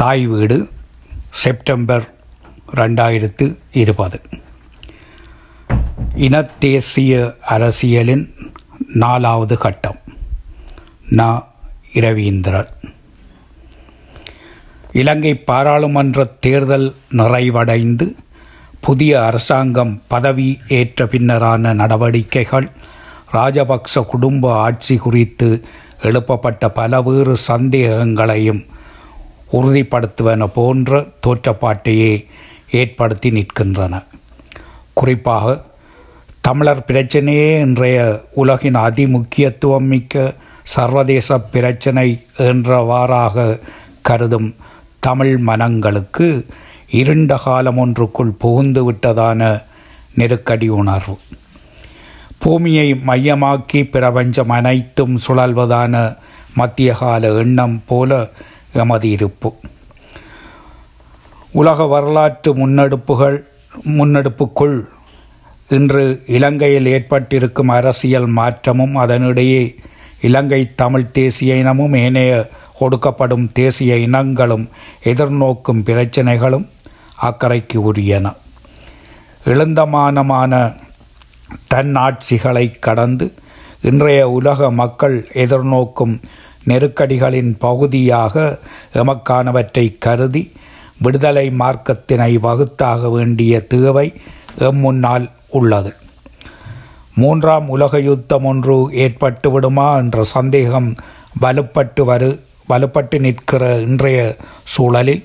தாய் வீடு செப்டம்பர் ரெண்டாயிரத்து இருபது இனத்தேசிய அரசியலின் நாலாவது கட்டம் நா இரவீந்திரன் இலங்கை பாராளுமன்ற தேர்தல் நிறைவடைந்து புதிய அரசாங்கம் பதவி ஏற்ற பின்னரான நடவடிக்கைகள் ராஜபக்ச குடும்ப ஆட்சி குறித்து எழுப்பப்பட்ட பலவேறு சந்தேகங்களையும் உறுதிப்படுத்துவன போன்ற தோற்றப்பாட்டையே ஏற்படுத்தி நிற்கின்றன குறிப்பாக தமிழர் பிரச்சனையே இன்றைய உலகின் அதிமுக்கியத்துவம் மிக்க சர்வதேச பிரச்சனை என்றவாறாக கருதும் தமிழ் மனங்களுக்கு இருண்ட காலம் ஒன்றுக்குள் புகுந்து விட்டதான நெருக்கடி உணர்வு பூமியை மையமாக்கி பிரபஞ்சம் அனைத்தும் சுழல்வதான மத்திய கால எண்ணம் போல எமது இருப்பு உலக வரலாற்று முன்னெடுப்புகள் முன்னெடுப்புக்குள் இன்று இலங்கையில் ஏற்பட்டிருக்கும் அரசியல் மாற்றமும் அதனிடையே இலங்கை தமிழ் தேசிய இனமும் ஏனைய கொடுக்கப்படும் தேசிய இனங்களும் எதிர்நோக்கும் பிரச்சனைகளும் அக்கறைக்கு உரியன எழுந்தமானமான தன்னாட்சிகளை கடந்து இன்றைய உலக மக்கள் எதிர்நோக்கும் நெருக்கடிகளின் பகுதியாக எமக்கானவற்றை கருதி விடுதலை மார்க்கத்தினை வகுத்தாக வேண்டிய தேவை எம் முன்னால் உள்ளது மூன்றாம் உலக யுத்தம் ஒன்று ஏற்பட்டு விடுமா என்ற சந்தேகம் வலுப்பட்டு வரு வலுப்பட்டு நிற்கிற இன்றைய சூழலில்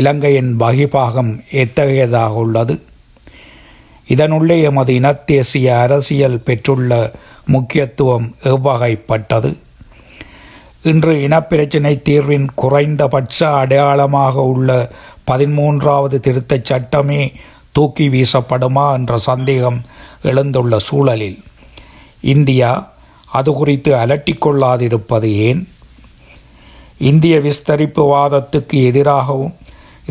இலங்கையின் வகிபாகம் எத்தகையதாக உள்ளது இதனுள்ளே எமது இனத்தேசிய அரசியல் பெற்றுள்ள முக்கியத்துவம் எவ்வகைப்பட்டது இன்று இனப்பிரச்சினை தீர்வின் குறைந்தபட்ச அடையாளமாக உள்ள பதிமூன்றாவது திருத்தச் சட்டமே தூக்கி வீசப்படுமா என்ற சந்தேகம் எழுந்துள்ள சூழலில் இந்தியா அது குறித்து அலட்டிக்கொள்ளாதிருப்பது ஏன் இந்திய விஸ்தரிப்புவாதத்துக்கு எதிராகவும்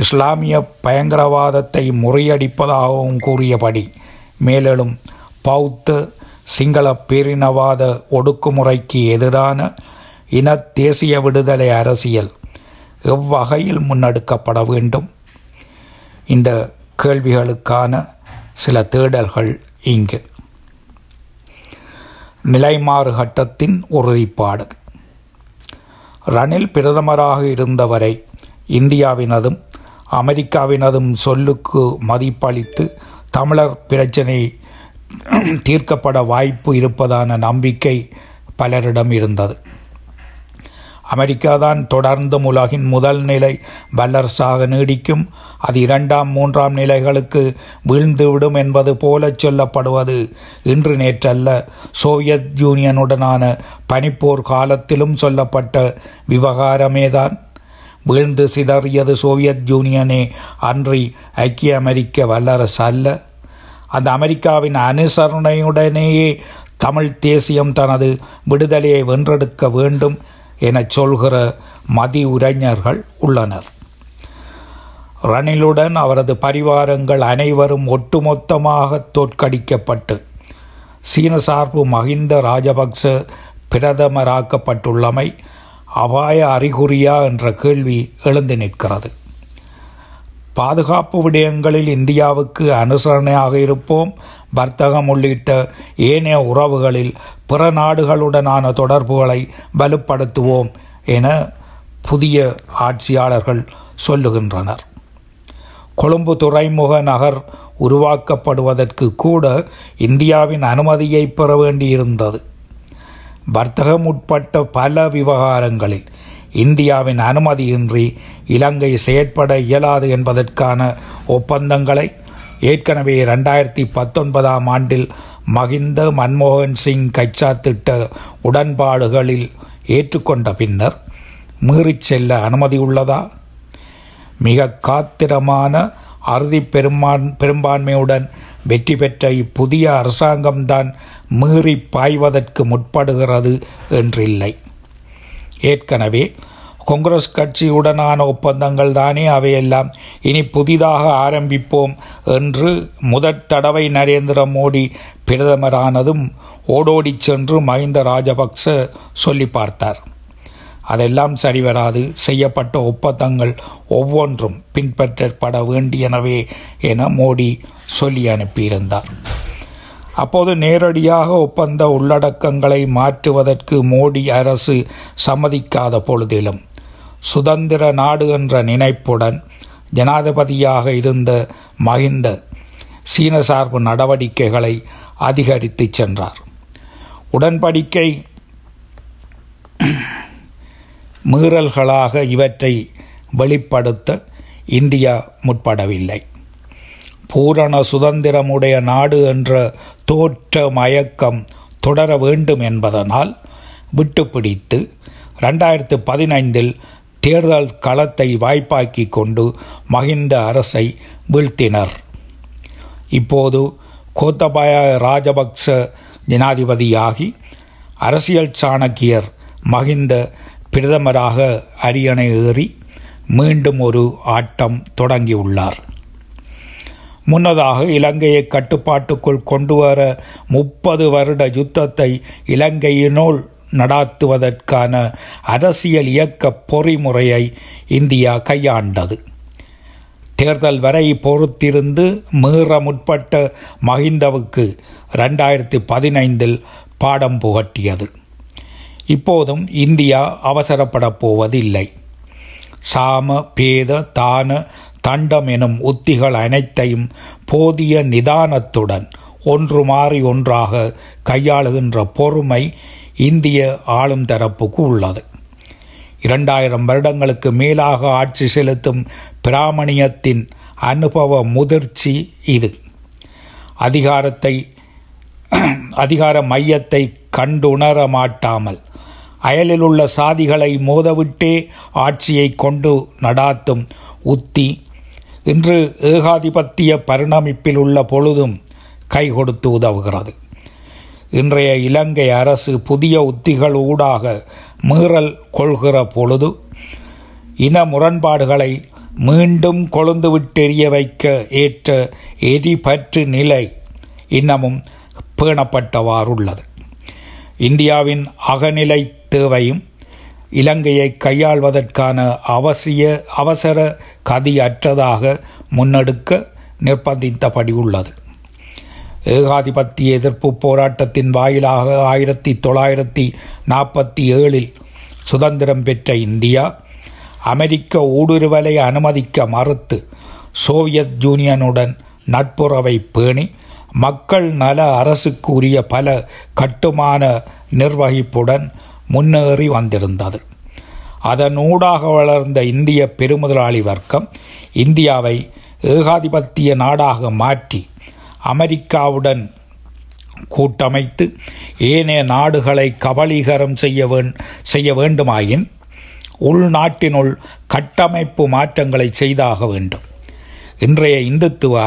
இஸ்லாமிய பயங்கரவாதத்தை முறியடிப்பதாகவும் கூறியபடி மேலும் பௌத்த சிங்கள பேரினவாத ஒடுக்குமுறைக்கு எதிரான இன தேசிய விடுதலை அரசியல் எவ்வகையில் முன்னெடுக்கப்பட வேண்டும் இந்த கேள்விகளுக்கான சில தேடல்கள் இங்கு நிலைமாறு கட்டத்தின் உறுதிப்பாடு ரணில் பிரதமராக இருந்தவரை இந்தியாவினதும் அமெரிக்காவினதும் சொல்லுக்கு மதிப்பளித்து தமிழர் பிரச்சினை தீர்க்கப்பட வாய்ப்பு இருப்பதான நம்பிக்கை பலரிடம் இருந்தது அமெரிக்கா தான் தொடர்ந்தும் உலகின் முதல் நிலை வல்லரசாக நீடிக்கும் அது இரண்டாம் மூன்றாம் நிலைகளுக்கு வீழ்ந்துவிடும் என்பது போல சொல்லப்படுவது இன்று நேற்றல்ல சோவியத் யூனியனுடனான பனிப்போர் காலத்திலும் சொல்லப்பட்ட விவகாரமேதான் வீழ்ந்து சிதறியது சோவியத் யூனியனே அன்றி ஐக்கிய அமெரிக்க வல்லரசு அல்ல அந்த அமெரிக்காவின் அனுசரணையுடனேயே தமிழ் தேசியம் தனது விடுதலையை வென்றெடுக்க வேண்டும் எனச் சொல்கிற மதி உரைஞர்கள் உள்ளனர் ரணிலுடன் அவரது பரிவாரங்கள் அனைவரும் ஒட்டுமொத்தமாக தோற்கடிக்கப்பட்டு சீன சார்பு மஹிந்த ராஜபக்ச பிரதமராக்கப்பட்டுள்ளமை அபாய அறிகுறியா என்ற கேள்வி எழுந்து நிற்கிறது பாதுகாப்பு விடயங்களில் இந்தியாவுக்கு அனுசரணையாக இருப்போம் வர்த்தகம் உள்ளிட்ட ஏனைய உறவுகளில் பிற நாடுகளுடனான தொடர்புகளை வலுப்படுத்துவோம் என புதிய ஆட்சியாளர்கள் சொல்லுகின்றனர் கொழும்பு துறைமுக நகர் உருவாக்கப்படுவதற்கு கூட இந்தியாவின் அனுமதியை பெற வேண்டியிருந்தது வர்த்தகம் உட்பட்ட பல விவகாரங்களில் இந்தியாவின் அனுமதியின்றி இலங்கை செயற்பட இயலாது என்பதற்கான ஒப்பந்தங்களை ஏற்கனவே ரெண்டாயிரத்தி பத்தொன்பதாம் ஆண்டில் மகிந்த மன்மோகன் சிங் கச்சா திட்ட உடன்பாடுகளில் ஏற்றுக்கொண்ட பின்னர் மீறிச் செல்ல அனுமதி உள்ளதா மிக காத்திரமான அறுதி பெரும்பான் பெரும்பான்மையுடன் வெற்றி பெற்ற இப்புதிய அரசாங்கம்தான் மீறி பாய்வதற்கு முற்படுகிறது என்றில்லை ஏற்கனவே காங்கிரஸ் கட்சியுடனான ஒப்பந்தங்கள் தானே அவையெல்லாம் இனி புதிதாக ஆரம்பிப்போம் என்று முதற் தடவை நரேந்திர மோடி பிரதமரானதும் ஓடோடி சென்று மஹிந்த ராஜபக்ச சொல்லி பார்த்தார் அதெல்லாம் சரிவராது செய்யப்பட்ட ஒப்பந்தங்கள் ஒவ்வொன்றும் பின்பற்றப்பட வேண்டியனவே என மோடி சொல்லி அனுப்பியிருந்தார் அப்போது நேரடியாக ஒப்பந்த உள்ளடக்கங்களை மாற்றுவதற்கு மோடி அரசு சம்மதிக்காத பொழுதிலும் சுதந்திர நாடு என்ற நினைப்புடன் ஜனாதிபதியாக இருந்த மஹிந்த சீன சார்பு நடவடிக்கைகளை அதிகரித்து சென்றார் உடன்படிக்கை மீறல்களாக இவற்றை வெளிப்படுத்த இந்தியா முற்படவில்லை பூரண சுதந்திரமுடைய நாடு என்ற தோற்ற மயக்கம் தொடர வேண்டும் என்பதனால் விட்டுப்பிடித்து ரெண்டாயிரத்து பதினைந்தில் தேர்தல் களத்தை வாய்ப்பாக்கி கொண்டு மகிந்த அரசை வீழ்த்தினர் இப்போது கோத்தபாய ராஜபக்ச ஜனாதிபதியாகி அரசியல் சாணக்கியர் மகிந்த பிரதமராக அரியணை ஏறி மீண்டும் ஒரு ஆட்டம் தொடங்கியுள்ளார் முன்னதாக இலங்கையை கட்டுப்பாட்டுக்குள் கொண்டுவர முப்பது வருட யுத்தத்தை இலங்கையினுள் நடாத்துவதற்கான அரசியல் இயக்க பொறிமுறையை இந்தியா கையாண்டது தேர்தல் வரை பொறுத்திருந்து மீற முற்பட்ட மஹிந்தவுக்கு ரெண்டாயிரத்தி பதினைந்தில் பாடம் புகட்டியது இப்போதும் இந்தியா அவசரப்படப் போவதில்லை சாம பேத தான தண்டம் எனும் உத்திகள் அனைத்தையும் போதிய நிதானத்துடன் ஒன்று மாறி ஒன்றாக கையாளுகின்ற பொறுமை இந்திய ஆளும் தரப்புக்கு உள்ளது இரண்டாயிரம் வருடங்களுக்கு மேலாக ஆட்சி செலுத்தும் பிராமணியத்தின் அனுபவ முதிர்ச்சி இது அதிகாரத்தை அதிகார மையத்தை கண்டுணர மாட்டாமல் அயலில் உள்ள சாதிகளை மோதவிட்டே ஆட்சியை கொண்டு நடாத்தும் உத்தி இன்று ஏகாதிபத்திய பரிணமிப்பில் உள்ள பொழுதும் கை கொடுத்து உதவுகிறது இன்றைய இலங்கை அரசு புதிய உத்திகள் ஊடாக மீறல் கொள்கிற பொழுது இன முரண்பாடுகளை மீண்டும் கொழுந்துவிட்டெறிய வைக்க ஏற்ற எதிபற்று நிலை இன்னமும் பேணப்பட்டவாறுள்ளது இந்தியாவின் அகநிலை தேவையும் இலங்கையை கையாள்வதற்கான அவசிய அவசர கதியற்றதாக முன்னெடுக்க நிர்பந்தித்தபடி உள்ளது ஏகாதிபத்திய எதிர்ப்பு போராட்டத்தின் வாயிலாக ஆயிரத்தி தொள்ளாயிரத்தி நாற்பத்தி ஏழில் சுதந்திரம் பெற்ற இந்தியா அமெரிக்க ஊடுருவலை அனுமதிக்க மறுத்து சோவியத் யூனியனுடன் நட்புறவை பேணி மக்கள் நல அரசுக்கு உரிய பல கட்டுமான நிர்வகிப்புடன் முன்னேறி வந்திருந்தது அதனூடாக வளர்ந்த இந்திய பெருமுதலாளி வர்க்கம் இந்தியாவை ஏகாதிபத்திய நாடாக மாற்றி அமெரிக்காவுடன் கூட்டமைத்து ஏனைய நாடுகளை கபலீகரம் செய்ய வே செய்ய வேண்டுமாயின் உள்நாட்டினுள் கட்டமைப்பு மாற்றங்களை செய்தாக வேண்டும் இன்றைய இந்துத்துவ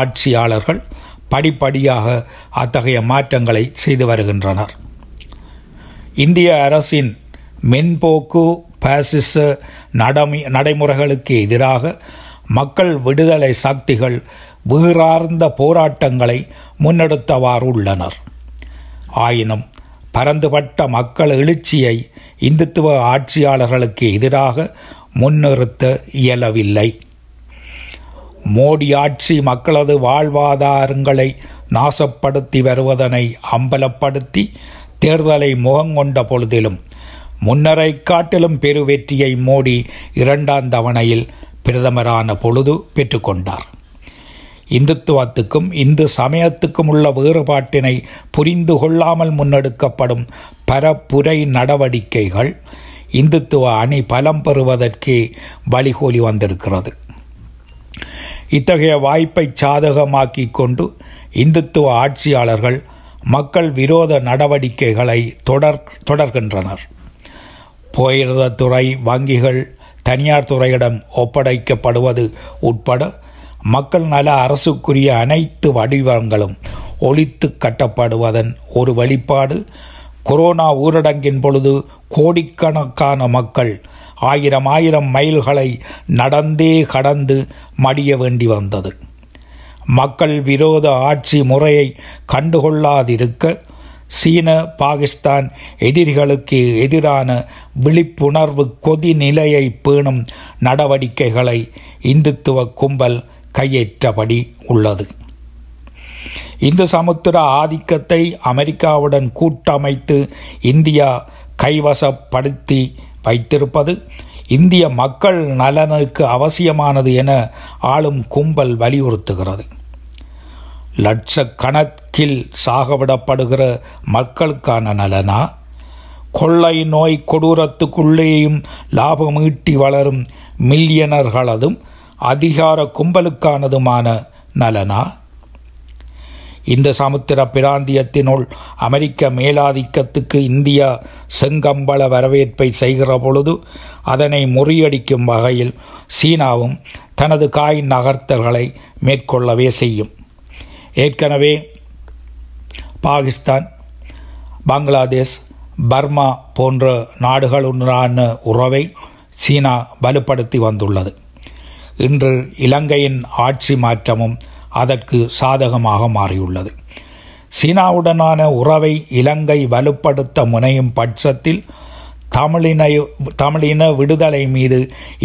ஆட்சியாளர்கள் படிப்படியாக அத்தகைய மாற்றங்களை செய்து வருகின்றனர் இந்திய அரசின் மென்போக்கு பாசிச நடமை நடைமுறைகளுக்கு எதிராக மக்கள் விடுதலை சக்திகள் வீரார்ந்த போராட்டங்களை உள்ளனர் ஆயினும் பரந்துபட்ட மக்கள் எழுச்சியை இந்துத்துவ ஆட்சியாளர்களுக்கு எதிராக முன்னிறுத்த இயலவில்லை மோடி ஆட்சி மக்களது வாழ்வாதாரங்களை நாசப்படுத்தி வருவதனை அம்பலப்படுத்தி தேர்தலை முகங்கொண்ட பொழுதிலும் முன்னரை காட்டிலும் பெருவெற்றியை மோடி இரண்டாம் தவணையில் பிரதமரான பொழுது பெற்றுக்கொண்டார் இந்துத்துவத்துக்கும் இந்து சமயத்துக்கும் உள்ள வேறுபாட்டினை புரிந்து கொள்ளாமல் முன்னெடுக்கப்படும் பரப்புரை நடவடிக்கைகள் இந்துத்துவ அணி பலம் பெறுவதற்கு வழிகோலி வந்திருக்கிறது இத்தகைய வாய்ப்பை சாதகமாக்கிக் கொண்டு இந்துத்துவ ஆட்சியாளர்கள் மக்கள் விரோத நடவடிக்கைகளை தொடர் தொடர்கின்றனர் போயிரத துறை வங்கிகள் தனியார் துறையிடம் ஒப்படைக்கப்படுவது உட்பட மக்கள் நல அரசுக்குரிய அனைத்து வடிவங்களும் ஒழித்து கட்டப்படுவதன் ஒரு வழிபாடு கொரோனா ஊரடங்கின் பொழுது கோடிக்கணக்கான மக்கள் ஆயிரம் ஆயிரம் மைல்களை நடந்தே கடந்து மடிய வேண்டி வந்தது மக்கள் விரோத ஆட்சி முறையை கண்டுகொள்ளாதிருக்க சீன பாகிஸ்தான் எதிரிகளுக்கு எதிரான விழிப்புணர்வு கொதிநிலையை பேணும் நடவடிக்கைகளை இந்துத்துவ கும்பல் கையேற்றபடி உள்ளது இந்து சமுத்திர ஆதிக்கத்தை அமெரிக்காவுடன் கூட்டமைத்து இந்தியா கைவசப்படுத்தி வைத்திருப்பது இந்திய மக்கள் நலனுக்கு அவசியமானது என ஆளும் கும்பல் வலியுறுத்துகிறது லட்சக்கணக்கில் சாகவிடப்படுகிற மக்களுக்கான நலனா கொள்ளை நோய் கொடூரத்துக்குள்ளேயும் லாபம் ஈட்டி வளரும் மில்லியனர்களதும் அதிகார கும்பலுக்கானதுமான நலனா இந்த சமுத்திர பிராந்தியத்தினுள் அமெரிக்க மேலாதிக்கத்துக்கு இந்தியா செங்கம்பள வரவேற்பை செய்கிற பொழுது அதனை முறியடிக்கும் வகையில் சீனாவும் தனது காய் நகர்த்தல்களை மேற்கொள்ளவே செய்யும் ஏற்கனவே பாகிஸ்தான் பங்களாதேஷ் பர்மா போன்ற நாடுகளுடனான உறவை சீனா வலுப்படுத்தி வந்துள்ளது இன்று இலங்கையின் ஆட்சி மாற்றமும் அதற்கு சாதகமாக மாறியுள்ளது சீனாவுடனான உறவை இலங்கை வலுப்படுத்த முனையும் பட்சத்தில் தமிழினை தமிழின விடுதலை மீது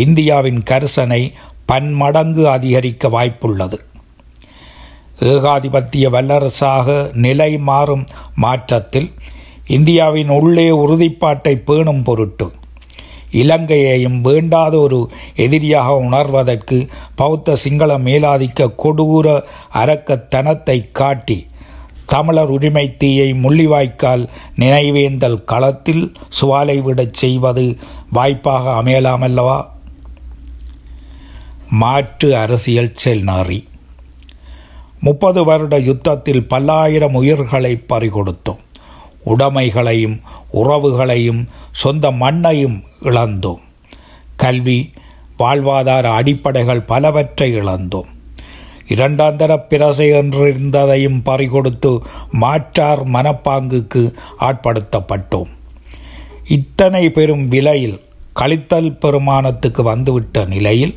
இந்தியாவின் கரிசனை பன்மடங்கு அதிகரிக்க வாய்ப்புள்ளது ஏகாதிபத்திய வல்லரசாக நிலை மாறும் மாற்றத்தில் இந்தியாவின் உள்ளே உறுதிப்பாட்டை பேணும் பொருட்டு இலங்கையையும் வேண்டாத ஒரு எதிரியாக உணர்வதற்கு பௌத்த சிங்கள மேலாதிக்க கொடூர அரக்கத்தனத்தை காட்டி தமிழர் உரிமை தீயை முள்ளிவாய்க்கால் நினைவேந்தல் களத்தில் சுவாலை விடச் செய்வது வாய்ப்பாக அமையலாமல்லவா மாற்று அரசியல் செல்நாரி முப்பது வருட யுத்தத்தில் பல்லாயிரம் உயிர்களை பறிகொடுத்தோம் உடைமைகளையும் உறவுகளையும் சொந்த மண்ணையும் இழந்தோம் கல்வி வாழ்வாதார அடிப்படைகள் பலவற்றை இழந்தோம் இரண்டாந்தர பிரசை என்றிருந்ததையும் பறிகொடுத்து மாற்றார் மனப்பாங்குக்கு ஆட்படுத்தப்பட்டோம் இத்தனை பெரும் விலையில் கழித்தல் பெருமானத்துக்கு வந்துவிட்ட நிலையில்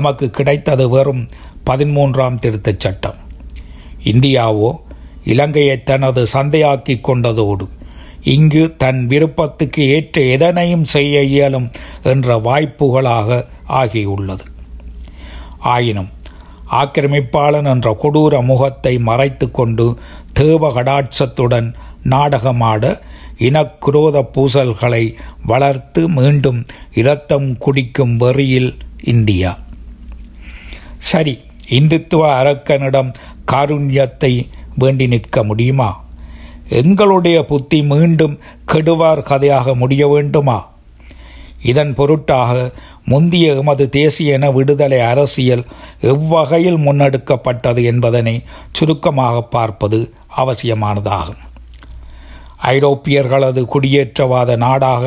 எமக்கு கிடைத்தது வெறும் பதிமூன்றாம் திருத்தச் சட்டம் இந்தியாவோ இலங்கையை தனது சந்தையாக்கி கொண்டதோடு இங்கு தன் விருப்பத்துக்கு ஏற்ற எதனையும் செய்ய இயலும் என்ற வாய்ப்புகளாக ஆகியுள்ளது ஆயினும் ஆக்கிரமிப்பாளன் என்ற கொடூர முகத்தை மறைத்து கொண்டு தேவ கடாட்சத்துடன் நாடகமாட இனக்குரோத பூசல்களை வளர்த்து மீண்டும் இரத்தம் குடிக்கும் வெறியில் இந்தியா சரி இந்துத்துவ அரக்கனிடம் காருண்யத்தை வேண்டி நிற்க முடியுமா எங்களுடைய புத்தி மீண்டும் கெடுவார் கதையாக முடிய வேண்டுமா இதன் பொருட்டாக முந்திய எமது தேசிய என விடுதலை அரசியல் எவ்வகையில் முன்னெடுக்கப்பட்டது என்பதனை சுருக்கமாக பார்ப்பது அவசியமானதாகும் ஐரோப்பியர்களது குடியேற்றவாத நாடாக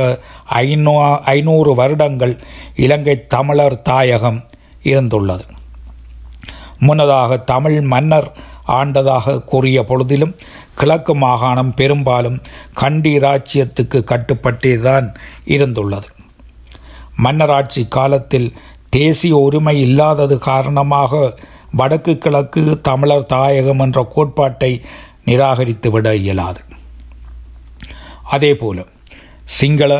ஐநூ ஐநூறு வருடங்கள் இலங்கை தமிழர் தாயகம் இருந்துள்ளது முன்னதாக தமிழ் மன்னர் ஆண்டதாக கூறிய பொழுதிலும் கிழக்கு மாகாணம் பெரும்பாலும் கண்டி ராச்சியத்துக்கு தான் இருந்துள்ளது மன்னராட்சி காலத்தில் தேசிய உரிமை இல்லாதது காரணமாக வடக்கு கிழக்கு தமிழர் தாயகம் என்ற கோட்பாட்டை நிராகரித்துவிட இயலாது அதேபோல சிங்கள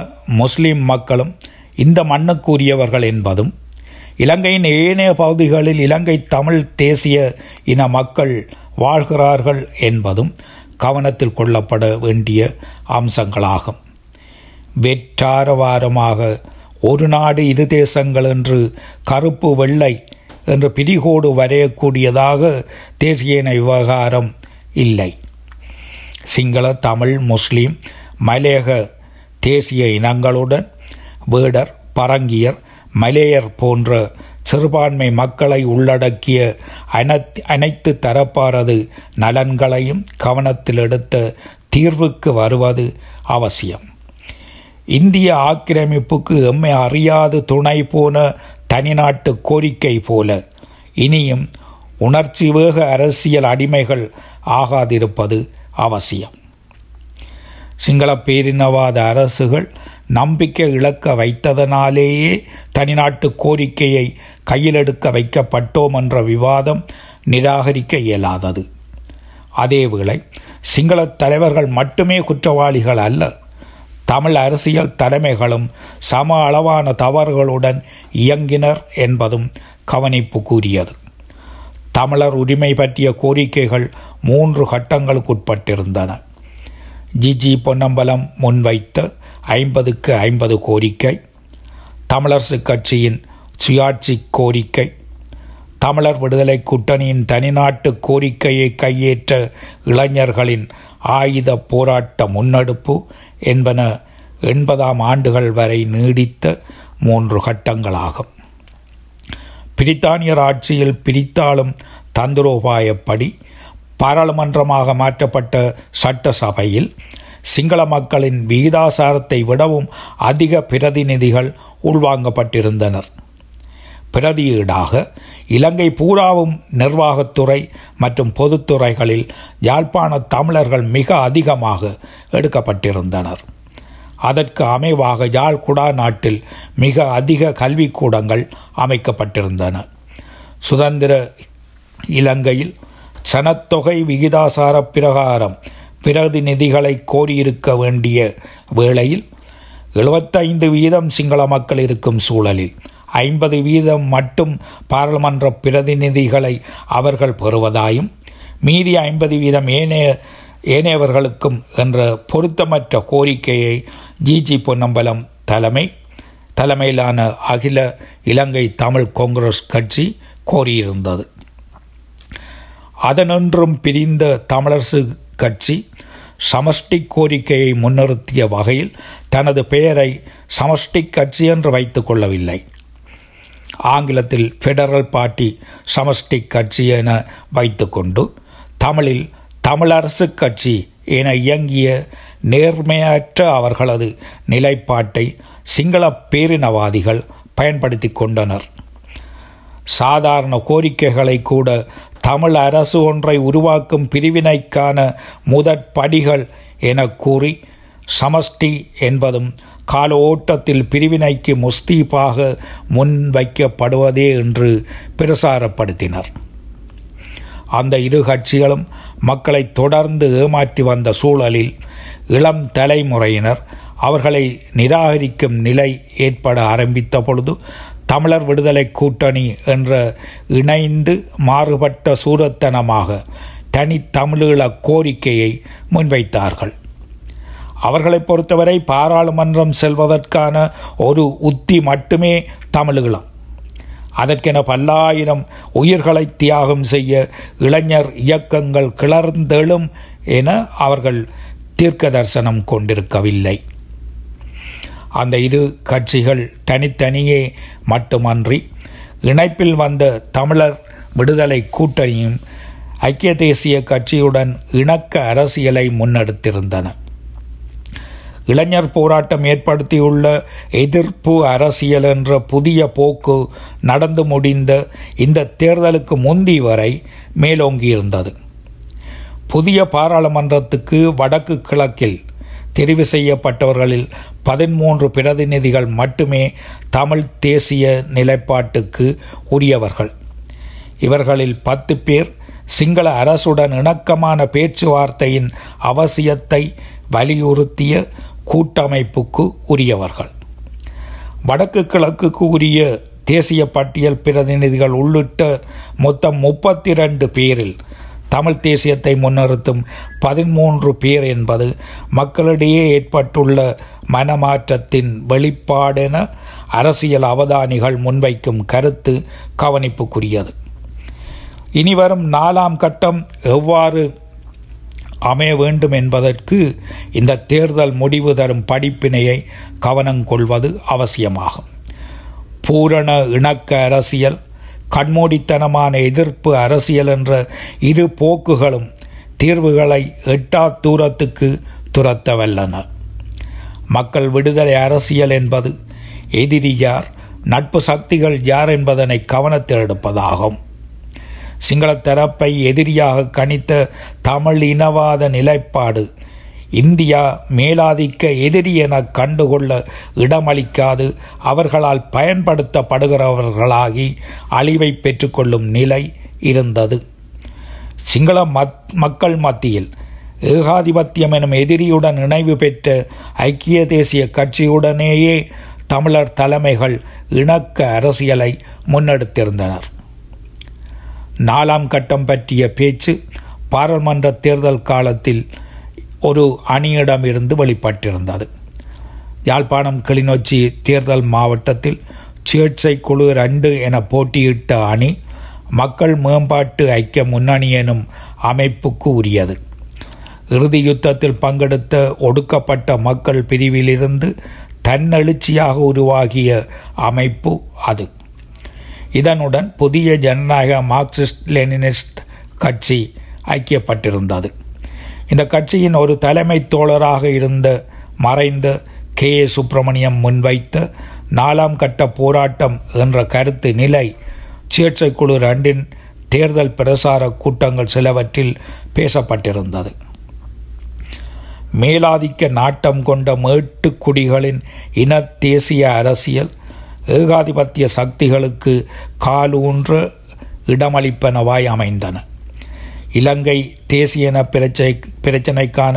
முஸ்லிம் மக்களும் இந்த மண்ணுக்குரியவர்கள் என்பதும் இலங்கையின் ஏனைய பகுதிகளில் இலங்கை தமிழ் தேசிய இன மக்கள் வாழ்கிறார்கள் என்பதும் கவனத்தில் கொள்ளப்பட வேண்டிய அம்சங்களாகும் வெற்றாரவாரமாக ஒரு நாடு இரு தேசங்கள் என்று கருப்பு வெள்ளை என்று பிடிகோடு வரையக்கூடியதாக தேசிய இன விவகாரம் இல்லை சிங்கள தமிழ் முஸ்லீம் மலையக தேசிய இனங்களுடன் வேடர் பரங்கியர் மலேயர் போன்ற சிறுபான்மை மக்களை உள்ளடக்கிய அனைத்து அனைத்து தரப்பாரது நலன்களையும் கவனத்தில் எடுத்த தீர்வுக்கு வருவது அவசியம் இந்திய ஆக்கிரமிப்புக்கு எம்மை அறியாது துணை போன தனிநாட்டு கோரிக்கை போல இனியும் உணர்ச்சி வேக அரசியல் அடிமைகள் ஆகாதிருப்பது அவசியம் சிங்கள பேரினவாத அரசுகள் நம்பிக்கை இழக்க வைத்ததனாலேயே தனிநாட்டு கோரிக்கையை கையிலெடுக்க வைக்கப்பட்டோம் என்ற விவாதம் நிராகரிக்க இயலாதது அதேவேளை சிங்கள தலைவர்கள் மட்டுமே குற்றவாளிகள் அல்ல தமிழ் அரசியல் தலைமைகளும் சம அளவான தவறுகளுடன் இயங்கினர் என்பதும் கவனிப்பு கூறியது தமிழர் உரிமை பற்றிய கோரிக்கைகள் மூன்று கட்டங்களுக்குட்பட்டிருந்தன ஜிஜி பொன்னம்பலம் முன்வைத்த ஐம்பதுக்கு ஐம்பது கோரிக்கை தமிழரசு கட்சியின் சுயாட்சி கோரிக்கை தமிழர் விடுதலை கூட்டணியின் தனிநாட்டு கோரிக்கையை கையேற்ற இளைஞர்களின் ஆயுத போராட்ட முன்னெடுப்பு என்பன எண்பதாம் ஆண்டுகள் வரை நீடித்த மூன்று கட்டங்களாகும் பிரித்தானியர் ஆட்சியில் பிரித்தாளும் தந்திரோபாயப்படி பாராளுமன்றமாக மாற்றப்பட்ட சட்டசபையில் சிங்கள மக்களின் விகிதாசாரத்தை விடவும் அதிக பிரதிநிதிகள் உள்வாங்கப்பட்டிருந்தனர் பிரதியீடாக இலங்கை பூராவும் நிர்வாகத்துறை மற்றும் பொதுத்துறைகளில் யாழ்ப்பாண தமிழர்கள் மிக அதிகமாக எடுக்கப்பட்டிருந்தனர் அதற்கு அமைவாக யாழ் குடா நாட்டில் மிக அதிக கல்விக்கூடங்கள் அமைக்கப்பட்டிருந்தன சுதந்திர இலங்கையில் சனத்தொகை விகிதாசார பிரகாரம் பிரதிநிதிகளை கோரியிருக்க வேண்டிய வேளையில் எழுபத்தைந்து வீதம் சிங்கள மக்கள் இருக்கும் சூழலில் ஐம்பது வீதம் மட்டும் பாராளுமன்ற பிரதிநிதிகளை அவர்கள் பெறுவதாயும் மீதி ஐம்பது வீதம் ஏனைய ஏனையவர்களுக்கும் என்ற பொருத்தமற்ற கோரிக்கையை ஜிஜி பொன்னம்பலம் தலைமை தலைமையிலான அகில இலங்கை தமிழ் காங்கிரஸ் கட்சி கோரியிருந்தது அதனொன்றும் பிரிந்த தமிழரசு கட்சி சமஷ்டி கோரிக்கையை முன்னிறுத்திய வகையில் தனது பெயரை சமஷ்டி கட்சி என்று வைத்து கொள்ளவில்லை ஆங்கிலத்தில் ஃபெடரல் பார்ட்டி சமஷ்டி கட்சி என வைத்துக்கொண்டு தமிழில் தமிழரசு கட்சி என இயங்கிய நேர்மையற்ற அவர்களது நிலைப்பாட்டை சிங்கள பேரினவாதிகள் பயன்படுத்தி கொண்டனர் சாதாரண கோரிக்கைகளை கூட தமிழ் அரசு ஒன்றை உருவாக்கும் பிரிவினைக்கான முதற் படிகள் என கூறி சமஷ்டி என்பதும் கால ஓட்டத்தில் பிரிவினைக்கு முஸ்தீப்பாக முன்வைக்கப்படுவதே என்று பிரசாரப்படுத்தினர் அந்த இரு கட்சிகளும் மக்களை தொடர்ந்து ஏமாற்றி வந்த சூழலில் இளம் தலைமுறையினர் அவர்களை நிராகரிக்கும் நிலை ஏற்பட ஆரம்பித்த பொழுது தமிழர் விடுதலை கூட்டணி என்ற இணைந்து மாறுபட்ட சூரத்தனமாக தனித்தமிழீழ கோரிக்கையை முன்வைத்தார்கள் அவர்களை பொறுத்தவரை பாராளுமன்றம் செல்வதற்கான ஒரு உத்தி மட்டுமே தமிழீழம் அதற்கென பல்லாயிரம் உயிர்களை தியாகம் செய்ய இளைஞர் இயக்கங்கள் கிளர்ந்தெழும் என அவர்கள் தீர்க்க தரிசனம் கொண்டிருக்கவில்லை அந்த இரு கட்சிகள் தனித்தனியே மட்டுமன்றி இணைப்பில் வந்த தமிழர் விடுதலை கூட்டணியும் ஐக்கிய தேசிய கட்சியுடன் இணக்க அரசியலை முன்னெடுத்திருந்தன இளைஞர் போராட்டம் ஏற்படுத்தியுள்ள எதிர்ப்பு அரசியல் என்ற புதிய போக்கு நடந்து முடிந்த இந்த தேர்தலுக்கு முந்தி வரை மேலோங்கியிருந்தது புதிய பாராளுமன்றத்துக்கு வடக்கு கிழக்கில் தெரிவு செய்யப்பட்டவர்களில் பதிமூன்று பிரதிநிதிகள் மட்டுமே தமிழ் தேசிய நிலைப்பாட்டுக்கு உரியவர்கள் இவர்களில் பத்து பேர் சிங்கள அரசுடன் இணக்கமான பேச்சுவார்த்தையின் அவசியத்தை வலியுறுத்திய கூட்டமைப்புக்கு உரியவர்கள் வடக்கு கிழக்குக்கு உரிய தேசிய பட்டியல் பிரதிநிதிகள் உள்ளிட்ட மொத்தம் முப்பத்தி ரெண்டு பேரில் தமிழ் தேசியத்தை முன்னிறுத்தும் பதிமூன்று பேர் என்பது மக்களிடையே ஏற்பட்டுள்ள மனமாற்றத்தின் வெளிப்பாடென அரசியல் அவதானிகள் முன்வைக்கும் கருத்து கவனிப்புக்குரியது இனிவரும் நாலாம் கட்டம் எவ்வாறு அமைய வேண்டும் என்பதற்கு இந்த தேர்தல் முடிவு தரும் படிப்பினையை கவனம் கொள்வது அவசியமாகும் பூரண இணக்க அரசியல் கண்மூடித்தனமான எதிர்ப்பு அரசியல் என்ற இரு போக்குகளும் தீர்வுகளை எட்டா தூரத்துக்கு துரத்த வல்லன மக்கள் விடுதலை அரசியல் என்பது எதிரி யார் நட்பு சக்திகள் யார் என்பதனை கவனத்தில் எடுப்பதாகும் சிங்கள தரப்பை எதிரியாக கணித்த தமிழ் இனவாத நிலைப்பாடு இந்தியா மேலாதிக்க எதிரி என கண்டுகொள்ள இடமளிக்காது அவர்களால் பயன்படுத்தப்படுகிறவர்களாகி அழிவை பெற்றுக்கொள்ளும் நிலை இருந்தது சிங்கள மத் மக்கள் மத்தியில் ஏகாதிபத்தியம் எனும் எதிரியுடன் இணைவு பெற்ற ஐக்கிய தேசிய கட்சியுடனேயே தமிழர் தலைமைகள் இணக்க அரசியலை முன்னெடுத்திருந்தனர் நாலாம் கட்டம் பற்றிய பேச்சு பாராளுமன்ற தேர்தல் காலத்தில் ஒரு அணியிடம் இருந்து வெளிப்பட்டிருந்தது யாழ்ப்பாணம் கிளிநொச்சி தேர்தல் மாவட்டத்தில் சுயேட்சை குழு ரெண்டு என போட்டியிட்ட அணி மக்கள் மேம்பாட்டு ஐக்கிய முன்னணி எனும் அமைப்புக்கு உரியது இறுதி யுத்தத்தில் பங்கெடுத்த ஒடுக்கப்பட்ட மக்கள் பிரிவிலிருந்து தன்னெழுச்சியாக உருவாகிய அமைப்பு அது இதனுடன் புதிய ஜனநாயக மார்க்சிஸ்ட் லெனினிஸ்ட் கட்சி ஐக்கியப்பட்டிருந்தது இந்த கட்சியின் ஒரு தலைமை தோழராக இருந்த மறைந்த கே ஏ சுப்பிரமணியம் முன்வைத்த நாலாம் கட்ட போராட்டம் என்ற கருத்து நிலை சுயேட்சை குழு ரெண்டின் தேர்தல் பிரசார கூட்டங்கள் சிலவற்றில் பேசப்பட்டிருந்தது மேலாதிக்க நாட்டம் கொண்ட மேட்டுக்குடிகளின் இன தேசிய அரசியல் ஏகாதிபத்திய சக்திகளுக்கு காலூன்ற இடமளிப்பனவாய் அமைந்தன இலங்கை தேசியன பிரச்சை பிரச்சினைக்கான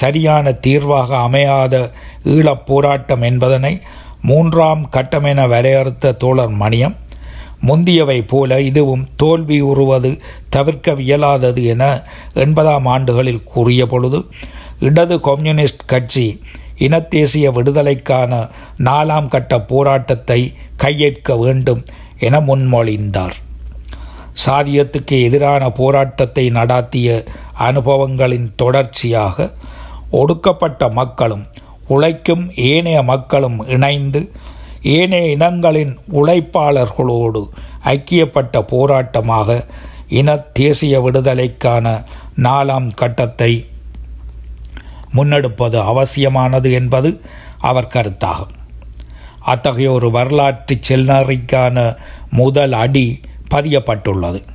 சரியான தீர்வாக அமையாத ஈழப் போராட்டம் என்பதனை மூன்றாம் கட்டமென வரையறுத்த தோழர் மணியம் முந்தியவை போல இதுவும் தோல்வி உறுவது தவிர்க்கவியலாதது என எண்பதாம் ஆண்டுகளில் கூறிய பொழுது இடது கம்யூனிஸ்ட் கட்சி இனத்தேசிய விடுதலைக்கான நாலாம் கட்ட போராட்டத்தை கையேற்க வேண்டும் என முன்மொழிந்தார் சாதியத்துக்கு எதிரான போராட்டத்தை நடாத்திய அனுபவங்களின் தொடர்ச்சியாக ஒடுக்கப்பட்ட மக்களும் உழைக்கும் ஏனைய மக்களும் இணைந்து ஏனைய இனங்களின் உழைப்பாளர்களோடு ஐக்கியப்பட்ட போராட்டமாக இன தேசிய விடுதலைக்கான நாலாம் கட்டத்தை முன்னெடுப்பது அவசியமானது என்பது அவர் கருத்தாகும் அத்தகைய ஒரு வரலாற்று செல்நறிக்கான முதல் அடி பதியப்பட்டுள்ளது